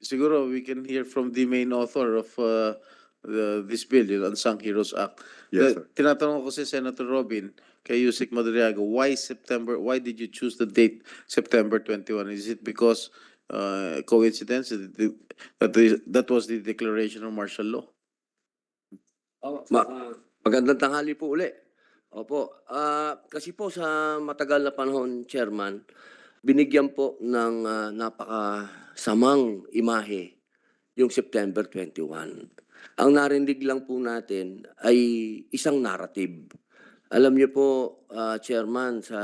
siguro we can hear from the main author of uh, the, this bill, yung Unsung Heroes Act. Yes, the, Tinatanong ko si Senator Robin, kay Yusik Madriago, why September, why did you choose the date September 21? Is it because uh, coincidence that, is, that was the declaration of martial law? Oh, Ma ah. magandang tanghali po uli. Opo, uh, kasi po sa matagal na panahon, Chairman, binigyan po ng uh, napaka samang imahe yung September 21. Ang narinig lang po natin ay isang narrative. Alam niyo po, uh, Chairman, sa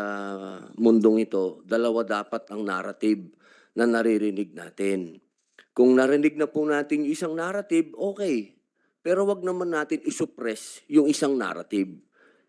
mundong ito, dalawa dapat ang narrative na naririnig natin. Kung narinig na po natin yung isang narrative, okay. Pero wag naman natin isuppress yung isang narrative.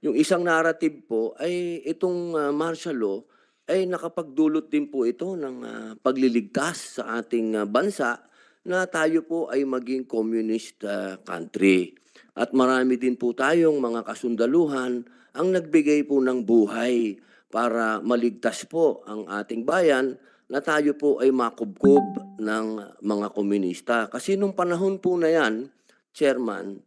Yung isang narrative po ay itong uh, martial law ay nakapagdulot din po ito ng uh, pagliligtas sa ating uh, bansa na tayo po ay maging communist uh, country. At marami din po tayong mga kasundaluhan ang nagbigay po ng buhay para maligtas po ang ating bayan na tayo po ay makubkob ng mga komunista. Kasi nung panahon po na yan, Chairman,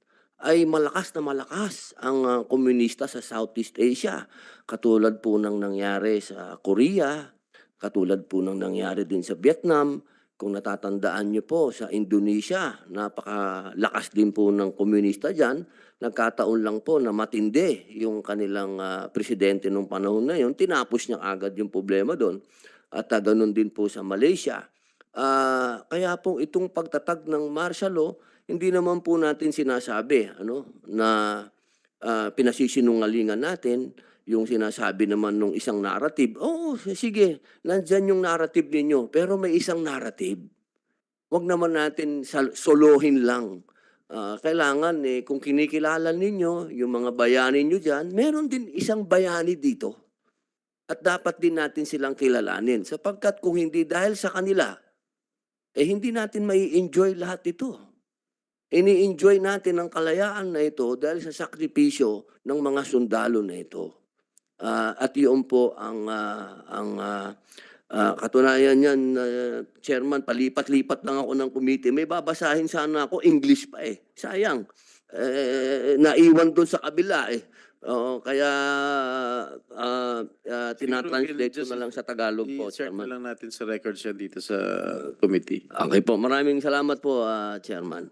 ay malakas na malakas ang ah, komunista sa Southeast Asia. Katulad po ng nangyari sa Korea, katulad po ng nangyari din sa Vietnam, kung natatandaan nyo po sa Indonesia, napakalakas din po ng komunista dyan. Nagkataon lang po na matindi yung kanilang uh, presidente nung panahon na yun. Tinapos niya agad yung problema doon. At uh, ganun din po sa Malaysia. Ah, kaya po itong pagtatag ng martial law, hindi naman po natin sinasabi ano na ah, pinasisinungalingan natin yung sinasabi naman ng isang narrative. Oo, sige, nandyan yung narrative ninyo, pero may isang narrative. Huwag naman natin sal- solohin lang. Ah, kailangan eh, kung kinikilala ninyo yung mga bayani nyo dyan, meron din isang bayani dito. At dapat din natin silang kilalanin sapagkat kung hindi dahil sa kanila, eh hindi natin may enjoy lahat ito. Ini-enjoy natin ang kalayaan na ito dahil sa sakripisyo ng mga sundalo na ito. Uh, at iyon po ang, uh, ang uh, uh, katunayan niyan, uh, chairman, palipat-lipat lang ako ng committee. May babasahin sana ako, English pa eh. Sayang. Eh, naiwan doon sa kabila eh. Oo, kaya ah, ah, tinatranslate ko na lang sa Tagalog po, I-check na lang natin sa records yan dito sa committee. Okay po, maraming salamat po, ah, Chairman.